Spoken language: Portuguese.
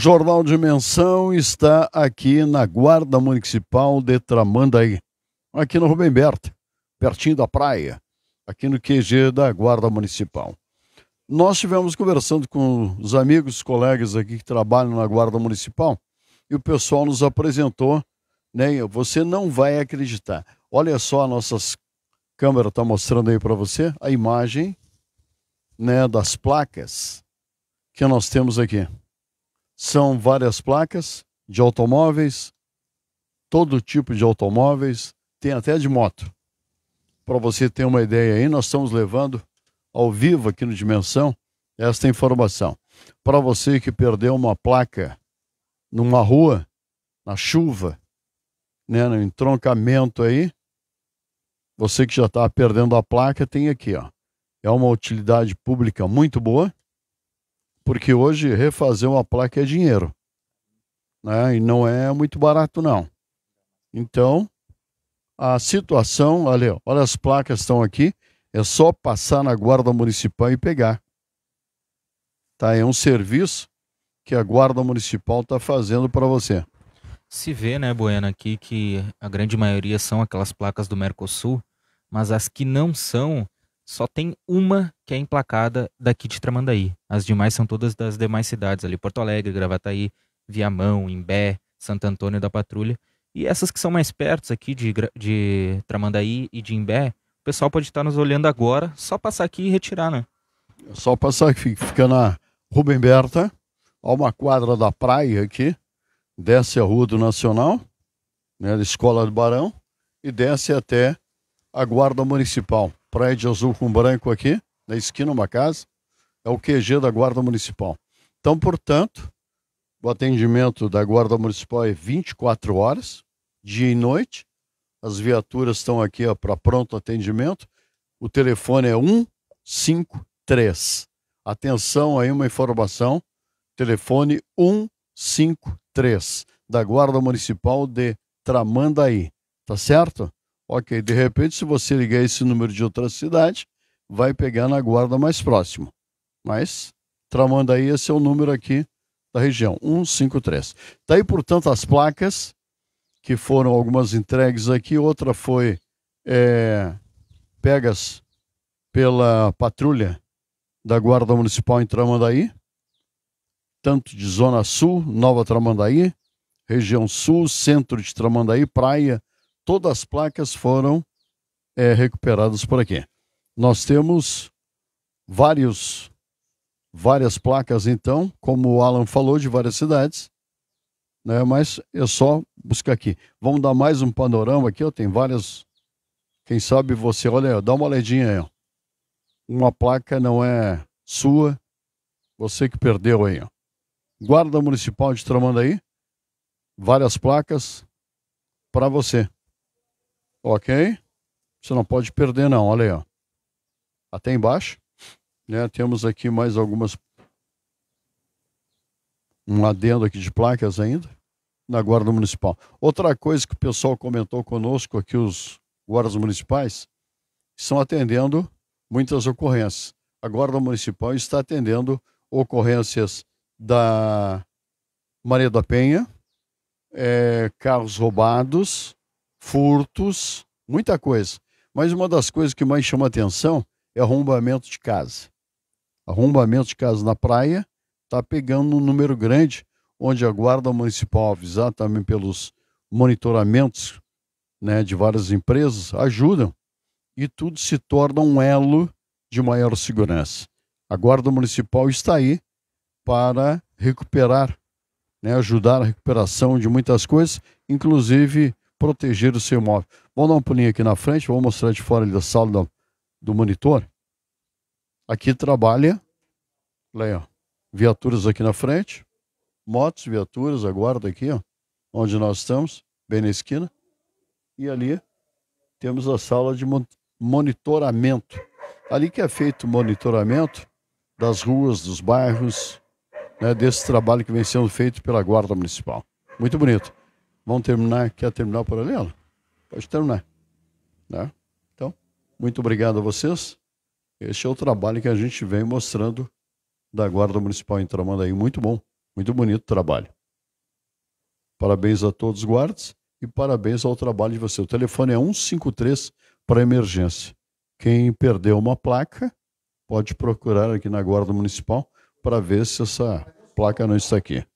Jornal Dimensão está aqui na Guarda Municipal de Tramandaí, aqui no Rubem Berta, pertinho da praia, aqui no QG da Guarda Municipal. Nós tivemos conversando com os amigos, colegas aqui que trabalham na Guarda Municipal e o pessoal nos apresentou, né? Você não vai acreditar. Olha só a nossas câmera está mostrando aí para você a imagem, né, das placas que nós temos aqui. São várias placas de automóveis, todo tipo de automóveis, tem até de moto. Para você ter uma ideia aí, nós estamos levando ao vivo aqui no Dimensão esta informação. Para você que perdeu uma placa numa rua, na chuva, né, no entroncamento aí, você que já está perdendo a placa, tem aqui, ó. É uma utilidade pública muito boa, porque hoje refazer uma placa é dinheiro, né? E não é muito barato não. Então, a situação, olha, olha as placas estão aqui, é só passar na guarda municipal e pegar. Tá, é um serviço que a guarda municipal está fazendo para você. Se vê, né, Buena, aqui que a grande maioria são aquelas placas do Mercosul, mas as que não são, só tem uma que é emplacada daqui de Tramandaí. As demais são todas das demais cidades ali, Porto Alegre, Gravataí, Viamão, Imbé, Santo Antônio da Patrulha. E essas que são mais perto aqui de, de Tramandaí e de Imbé, o pessoal pode estar nos olhando agora, só passar aqui e retirar, né? É só passar aqui, fica na Rubem Berta, há uma quadra da praia aqui, desce a Rua do Nacional, né, da Escola do Barão, e desce até a Guarda Municipal prédio azul com branco aqui, na esquina, uma casa, é o QG da Guarda Municipal. Então, portanto, o atendimento da Guarda Municipal é 24 horas, dia e noite. As viaturas estão aqui para pronto atendimento. O telefone é 153. Atenção aí, uma informação: telefone 153 da Guarda Municipal de Tramandaí. Tá certo? Ok, de repente, se você ligar esse número de outra cidade, vai pegar na guarda mais próxima. Mas, Tramandaí, esse é o número aqui da região, 153. Está aí, portanto, as placas, que foram algumas entregues aqui, outra foi é, pegas pela patrulha da Guarda Municipal em Tramandaí, tanto de Zona Sul, Nova Tramandaí, região Sul, centro de Tramandaí, praia todas as placas foram é, recuperadas por aqui. Nós temos vários, várias placas, então, como o Alan falou, de várias cidades, né? mas é só buscar aqui. Vamos dar mais um panorama aqui, ó, tem várias. Quem sabe você, olha, dá uma olhadinha aí. Ó. Uma placa não é sua, você que perdeu aí. Ó. Guarda Municipal de Tramandaí, várias placas para você. Ok? Você não pode perder, não. Olha aí, ó. Até embaixo. Né? Temos aqui mais algumas. Um adendo aqui de placas ainda. Na Guarda Municipal. Outra coisa que o pessoal comentou conosco aqui, os guardas municipais, estão atendendo muitas ocorrências. A Guarda Municipal está atendendo ocorrências da Maria da Penha, é, carros roubados, furtos, muita coisa. Mas uma das coisas que mais chama atenção é arrombamento de casa. Arrombamento de casa na praia está pegando um número grande, onde a Guarda Municipal, avisada também pelos monitoramentos né, de várias empresas, ajudam. E tudo se torna um elo de maior segurança. A Guarda Municipal está aí para recuperar, né, ajudar a recuperação de muitas coisas, inclusive proteger o seu imóvel. Vamos dar um pulinho aqui na frente, vou mostrar de fora ali da sala do, do monitor. Aqui trabalha, aí, ó, viaturas aqui na frente, motos, viaturas, a guarda aqui, ó, onde nós estamos, bem na esquina. E ali temos a sala de monitoramento. Ali que é feito o monitoramento das ruas, dos bairros, né, desse trabalho que vem sendo feito pela Guarda Municipal. Muito bonito. Vamos terminar? Quer terminar por ali, Pode terminar. Né? Então, muito obrigado a vocês. Este é o trabalho que a gente vem mostrando da Guarda Municipal em Tramandaí. Muito bom, muito bonito trabalho. Parabéns a todos os guardas e parabéns ao trabalho de você. O telefone é 153 para emergência. Quem perdeu uma placa pode procurar aqui na Guarda Municipal para ver se essa placa não está aqui.